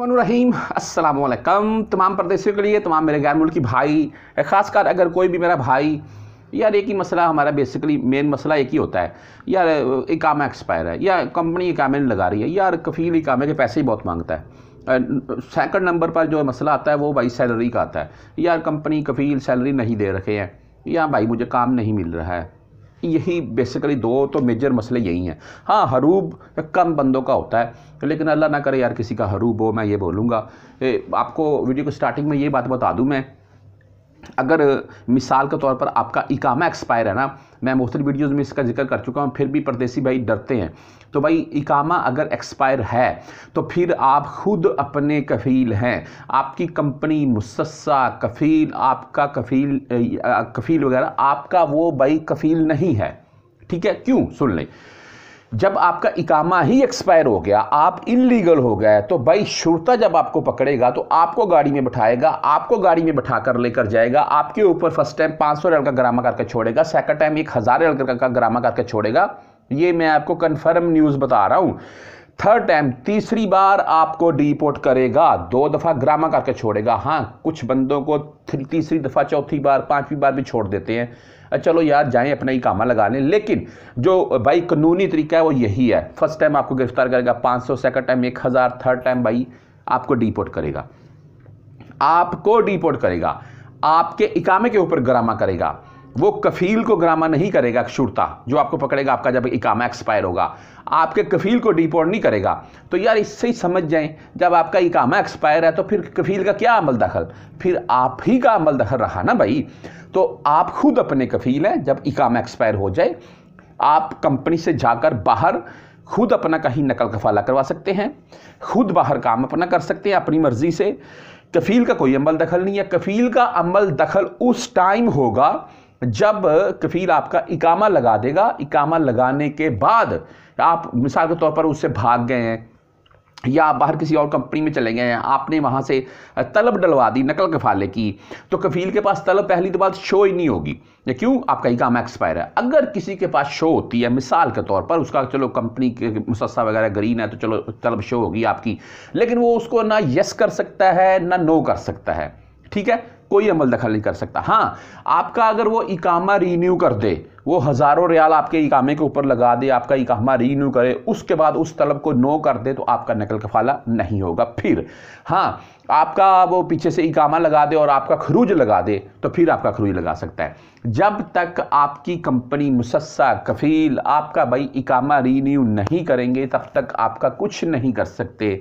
रहीम अस्सलाम तमाम प्रदेशों के लिए तमाम मेरे गैर मुल्की भाई ख़ासकर अगर कोई भी मेरा भाई यार एक ही मसला हमारा बेसिकली मेन मसला एक ही होता है यार एक काम एक्सपायर है या कंपनी एक नहीं लगा रही है यार कफील इकामे के पैसे ही बहुत मांगता है सेकंड नंबर पर जो मसला आता है वो भाई सैलरी का आता है यार कंपनी कफील सैलरी नहीं दे रखे हैं या भाई मुझे काम नहीं मिल रहा है यही बेसिकली दो तो मेजर मसले यही हैं हाँ हरूब कम बंदों का होता है लेकिन अल्लाह ना करे यार किसी का हरूब हो मैं ये बोलूँगा आपको वीडियो को स्टार्टिंग में ये बात बता दूँ मैं अगर मिसाल के तौर पर आपका इकामा एक्सपायर है ना मैं मोस्टली वीडियोज़ में इसका जिक्र कर चुका हूँ फिर भी परदेसी भाई डरते हैं तो भाई इकामा अगर एक्सपायर है तो फिर आप खुद अपने कफ़ील हैं आपकी कंपनी मुसस्सा कफ़ील आपका कफ़ील कफ़ील वगैरह आपका वो भाई कफ़ील नहीं है ठीक है क्यों सुन लें जब आपका इकामा ही एक्सपायर हो गया आप इलीगल हो गए तो भाई शुरता जब आपको पकड़ेगा तो आपको गाड़ी में बैठाएगा आपको गाड़ी में बैठा कर लेकर जाएगा आपके ऊपर फर्स्ट टाइम पाँच सौ रियल का ग्रामा करके छोड़ेगा सेकंड टाइम एक हज़ार का ग्रामा करके छोड़ेगा ये मैं आपको कन्फर्म न्यूज़ बता रहा हूँ थर्ड टाइम तीसरी बार आपको डिपोर्ट करेगा दो दफ़ा ग्रामा करके छोड़ेगा हाँ कुछ बंदों को तीसरी दफ़ा चौथी बार पांचवी बार भी छोड़ देते हैं चलो यार जाएं अपना ही कामा लगा लें लेकिन जो भाई कानूनी तरीका है वो यही है फर्स्ट टाइम आपको गिरफ्तार करेगा पांच सौ सेकेंड टाइम एक हजार थर्ड टाइम भाई आपको डिपोर्ट करेगा आपको डिपोर्ट करेगा आपके इकामे के ऊपर ग्रामा करेगा वो कफील को ग्रामा नहीं करेगा शुरता जो आपको पकड़ेगा आपका जब इकामा एक्सपायर होगा आपके कफील को डिपोर्ट नहीं करेगा तो यार इससे ही समझ जाएं जब आपका इकामा एक्सपायर है तो फिर कफील का क्या अमल दखल फिर आप ही का अमल दखल रहा ना भाई तो आप खुद अपने कफील हैं जब इकामा एक्सपायर हो जाए आप कंपनी से जाकर बाहर खुद अपना कहीं नकल कफाला करवा सकते हैं खुद बाहर काम अपना कर सकते हैं अपनी मर्ज़ी से कफील का कोई अमल दखल नहीं है कफील का अमल दखल उस टाइम होगा जब कफील आपका इकामा लगा देगा इकामा लगाने के बाद आप मिसाल के तौर पर उससे भाग गए हैं या आप बाहर किसी और कंपनी में चले गए हैं आपने वहाँ से तलब डलवा दी नकल कफाले की तो कफील के पास तलब पहली तो बात शो ही नहीं होगी या क्यों आपका ही काम एक्सपायर है अगर किसी के पास शो होती है मिसाल के तौर पर उसका चलो कंपनी के मुसस्सा वगैरह ग्रीन है तो चलो तलब शो होगी आपकी लेकिन वो उसको ना यस कर सकता है ना नो कर सकता है ठीक है कोई अमल दखल नहीं कर सकता हाँ आपका अगर वो इकामा रीन्यू कर दे वो हज़ारों रियाल आपके इकामे के ऊपर लगा दे आपका इकामा रीन्यू करे उसके बाद उस तलब को नो कर दे तो आपका नकल कफाला नहीं होगा फिर हाँ आपका वो पीछे से इकामा लगा दे और आपका खरूज लगा दे तो फिर आपका खरूज लगा सकता है जब तक आपकी कंपनी मुसस्सा कफील आपका भाई इकामा रीन्यू नहीं करेंगे तब तक आपका कुछ नहीं कर सकते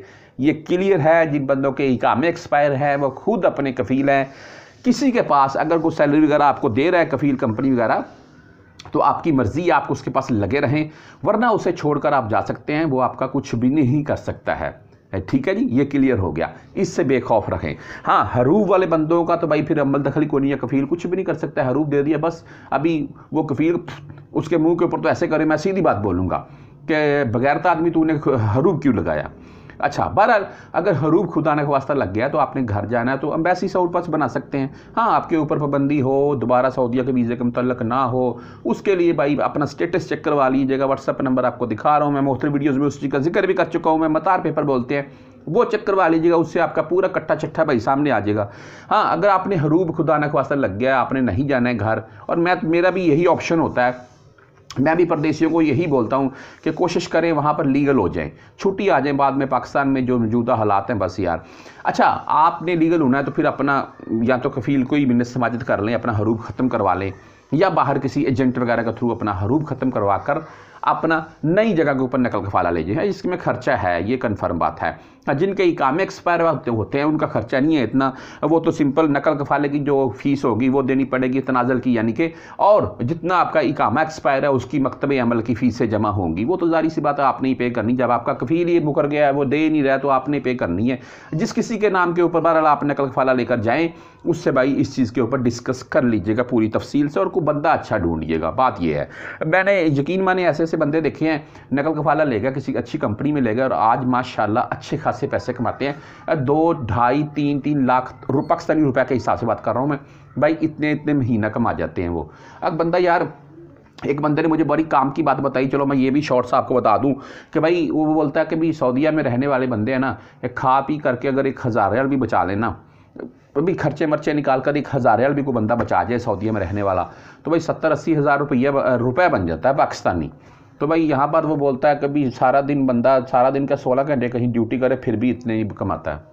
ये क्लियर है जिन बंदों के इकामे एक्सपायर हैं वो खुद अपने कफील हैं किसी के पास अगर कोई सैलरी वगैरह आपको दे रहा है कफील कंपनी वगैरह तो आपकी मर्ज़ी आप उसके पास लगे रहें वरना उसे छोड़कर आप जा सकते हैं वो आपका कुछ भी नहीं कर सकता है ठीक है जी ये क्लियर हो गया इससे बेखौफ रखें हाँ हरूब वाले बंदों का तो भाई फिर अमल दखली को नहीं है कफील कुछ भी नहीं कर सकता हरूफ दे दिया बस अभी वो कफील उसके मुंह के ऊपर तो ऐसे करे मैं सीधी बात बोलूँगा कि बगैरता तो आदमी तो उन्हें हरूफ क्यों लगाया अच्छा बहरहाल अगर हरूब खुदा ने वास्ता लग गया तो आपने घर जाना है तो अम्बेसी से पास बना सकते हैं हाँ आपके ऊपर पाबंदी हो दोबारा सऊदिया के वीज़े के मतलब ना हो उसके लिए भाई अपना स्टेटस चेक करवा लीजिएगा व्हाट्सअप नंबर आपको दिखा रहा हूँ मैं मोहतर वीडियोज़ में उस चीज़ का जिक्र भी कर चुका हूँ मैं मतार पेपर बोलते हैं वो चेक करवा लीजिएगा उससे आपका पूरा कट्टा चट्ठा भाई सामने आ जाएगा हाँ अगर आपने हरूब खुदा न वास्ता लग गया आपने नहीं जाना है घर और मैं मेरा भी यही ऑप्शन होता है मैं भी परदेशियों को यही बोलता हूँ कि कोशिश करें वहाँ पर लीगल हो जाएं छुट्टी आ जाए बाद में पाकिस्तान में जो मौजूदा हालात हैं बस यार अच्छा आपने लीगल होना है तो फिर अपना या तो कफील कोई भी समाजित कर लें अपना हरूब ख़त्म करवा लें या बाहर किसी एजेंट वगैरह के थ्रू अपना हरूब ख़त्म करवा कर अपना नई जगह के ऊपर नकल का फाला लीजिए इसमें खर्चा है ये कन्फर्म बात है हाँ, जिनके काम एक्सपायर होते हैं उनका खर्चा नहीं है इतना वो तो सिंपल नकल कफाले की जो फीस होगी वो देनी पड़ेगी तनाजल की यानी कि और जितना आपका काम एक्सपायर है उसकी मकतब अमल की फ़ीसें जमा होंगी वो तो जारी सी बात है आपने ही पे करनी जब आपका कफील ये मुकर गया है वो दे नहीं रहा तो आपने पे करनी है जिस किसी के नाम के ऊपर बहरहाल आप नकल कफाला लेकर जाएँ उससे भाई इस चीज़ के ऊपर डिस्कस कर लीजिएगा पूरी तफसील से और कोई बंदा अच्छा ढूंढिएगा बात यह है मैंने यकीन माने ऐसे ऐसे बंदे देखे हैं नकल कफाला लेगा किसी अच्छी कंपनी में लेगा और आज माशाल्लाह अच्छे खासे पैसे कमाते हैं दो ढाई तीन तीन लाख पाकिस्तानी रुपये के हिसाब से बात कर रहा हूँ मैं भाई इतने इतने महीना कमा जाते हैं वो अब बंदा यार एक बंदे ने मुझे बड़ी काम की बात बताई चलो मैं ये भी शॉर्ट सा आपको बता दूं कि भाई वो बोलता है कि भाई सऊदीया में रहने वाले बंदे हैं ना एक खा पी करके अगर एक हज़ार रियाल भी बचा लेना भी खर्चे मर्चे निकाल कर एक हज़ार रियाल भी कोई बंदा बचा जाए सऊदीया में रहने वाला तो भाई सत्तर अस्सी हज़ार रुपया रुपये बन जाता है पाकिस्तानी तो भाई यहाँ पर वो बोलता है कभी सारा दिन बंदा सारा दिन का सोलह घंटे कहीं ड्यूटी करे फिर भी इतने ही कमाता है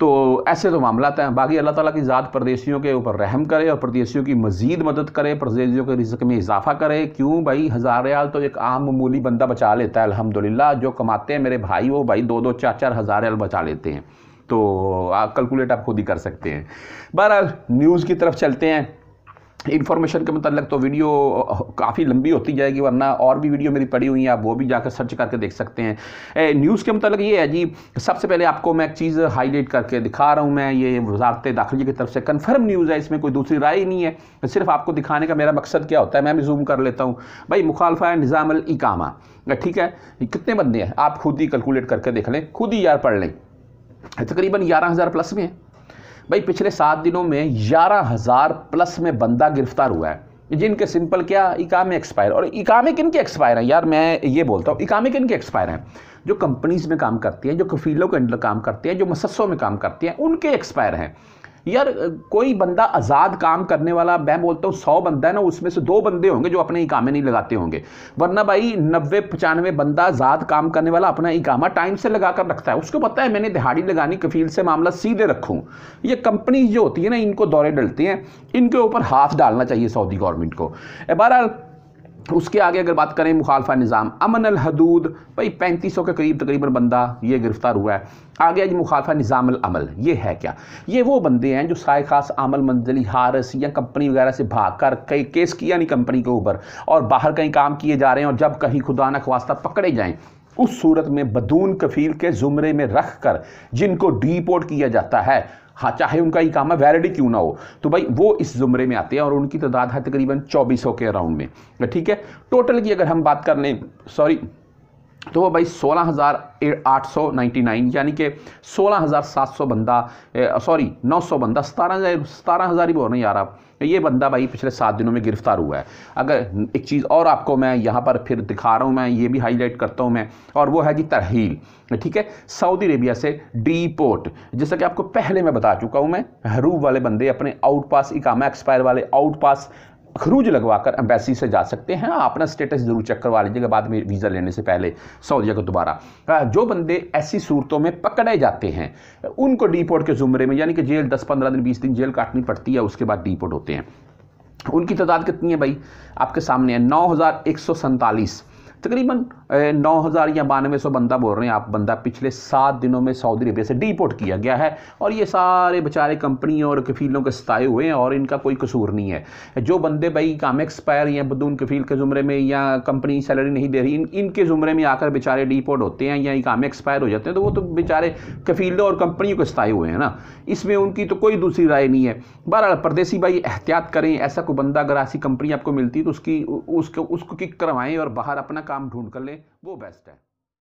तो ऐसे तो मामला तो हैं बाकी अल्लाह ताला की ज़ात परदेशियों के ऊपर रहम करे और परदेशियों की मज़ीद मदद करे परदेशियों के रिजक में इजाफा करे क्यों भाई हज़ार रियाल तो एक आम मूली बंदा बचा लेता है अल्हम्दुलिल्लाह जो कमाते हैं मेरे भाई वो भाई दो दो चार चार हज़ार रियाल बचा लेते हैं तो आप कैलकुलेट आप खुद ही कर सकते हैं बहरहाल न्यूज़ की तरफ चलते हैं इन्फॉर्मेशन के मतलब तो वीडियो काफ़ी लंबी होती जाएगी वरना और भी वीडियो मेरी पड़ी हुई हैं आप वो भी जाकर सर्च करके देख सकते हैं न्यूज़ के मतलब ये है जी सबसे पहले आपको मैं एक चीज़ हाईलाइट करके दिखा रहा हूँ मैं ये वजारत दाखिले की तरफ से कन्फर्म न्यूज़ है इसमें कोई दूसरी राय नहीं है सिर्फ आपको दिखाने का मेरा मकसद क्या होता है मैं भी जूम कर लेता हूँ भाई मुखालफा है निज़ाम इकामा ठीक है कितने बंदे हैं आप खुद ही कैलकुलेट करके देख लें खुद ही यार पढ़ लें तकरीबन ग्यारह हज़ार प्लस में है भाई पिछले सात दिनों में ग्यारह हज़ार प्लस में बंदा गिरफ्तार हुआ है जिनके सिंपल क्या इकामे एक्सपायर और इकामे किन के एक्सपायर हैं यार मैं ये बोलता हूँ इकामे किन के एक्सपायर हैं जो कंपनीज़ में काम करती हैं जो कफीलों के अंडर काम करती हैं जो मसस्सों में काम करती हैं उनके एक्सपायर हैं यार कोई बंदा आज़ाद काम करने वाला मैं बोलता हूँ सौ बंदा है ना उसमें से दो बंदे होंगे जो अपने इकामे नहीं लगाते होंगे वरना भाई नब्बे पचानवे बंदा आज़ाद काम करने वाला अपना इकामा टाइम से लगा कर रखता है उसको पता है मैंने दिहाड़ी लगानी कफील से मामला सीधे रखूँ ये कंपनीज जो होती है ना इनको दौरे डलते हैं इनके ऊपर हाथ डालना चाहिए सऊदी गवर्नमेंट को बहरहाल उसके आगे अगर बात करें मुखालफा निज़ाम अमन अल हदूद भाई पैंतीस सौ के करीब तकरीबन बंदा ये गिरफ़्तार हुआ है आगे आज मुखालफा निज़ाम अमल ये है क्या ये वो बंदे हैं जो साय खास अमल मंजिली हारस या कंपनी वगैरह से भाग कर कई केस किया नहीं कंपनी के ऊपर और बाहर कहीं काम किए जा रहे हैं और जब कहीं खुदा न पकड़े जाएँ उस सूरत में बदून कफील के ज़ुमरे में रख कर जिनको डीपोर्ट किया जाता है हाँ चाहे उनका काम है वैलिडी क्यों ना हो तो भाई वो इस जुमरे में आते हैं और उनकी तादाद है तकरीबन चौबीस के अराउंड में ठीक है टोटल की अगर हम बात कर लें सॉरी तो वो भाई सोलह हज़ार आठ सौ नाइन्टी नाइन यानी कि सोलह हज़ार सात सौ बंदा सॉरी नौ सौ बंदा सतारह हज़ार सतारह हज़ार ही बोल रहे हैं यार आप ये बंदा भाई पिछले सात दिनों में गिरफ्तार हुआ है अगर एक चीज़ और आपको मैं यहाँ पर फिर दिखा रहा हूँ मैं ये भी हाईलाइट करता हूँ मैं और वो है जी तरहील ठीक है सऊदी अरेबिया से डीपोर्ट जैसा कि आपको पहले मैं बता चुका हूँ मैं हरूब वाले बंदे अपने आउट पास इकामा एक्सपायर वाले आउट पास क्रूज लगवाकर एम्बेसी से जा सकते हैं अपना स्टेटस ज़रूर चेक करवा लीजिएगा बाद में वीज़ा लेने से पहले सऊदीया को दोबारा जो बंदे ऐसी सूरतों में पकड़े जाते हैं उनको डीपोर्ट के ज़ुमरे में यानी कि जेल दस पंद्रह दिन बीस दिन जेल काटनी पड़ती है उसके बाद डीपोर्ट होते हैं उनकी तादाद कितनी है भाई आपके सामने है नौ हज़ार एक सौ सैंतालीस तकरीबन नौ हज़ार या बानवे सौ बंदा बोल रहे हैं आप बंदा पिछले सात दिनों में सऊदी अरबिया से डीपोर्ट किया गया है और ये सारे बेचारे कंपनी और कफीलों के सताए हुए हैं और इनका कोई कसूर नहीं है जो बंदे भाई काम एक्सपायर या बदून कफील के ज़ुमरे में या कंपनी सैलरी नहीं दे रही इन इनके ज़ुमरे में आकर बेचारे डीपोर्ट होते हैं या काम एक्सपायर हो जाते हैं तो वो तो बेचारे कफीलों और कंपनियों के सताए हुए हैं ना इसमें उनकी तो कोई दूसरी राय नहीं है बहरहाल परदेसी भाई एहतियात करें ऐसा कोई बंदा अगर ऐसी कंपनी आपको मिलती है तो उसकी उसको उसको किक करवाएँ और बाहर अपना काम काम ढूंढ कर लें वो बेस्ट है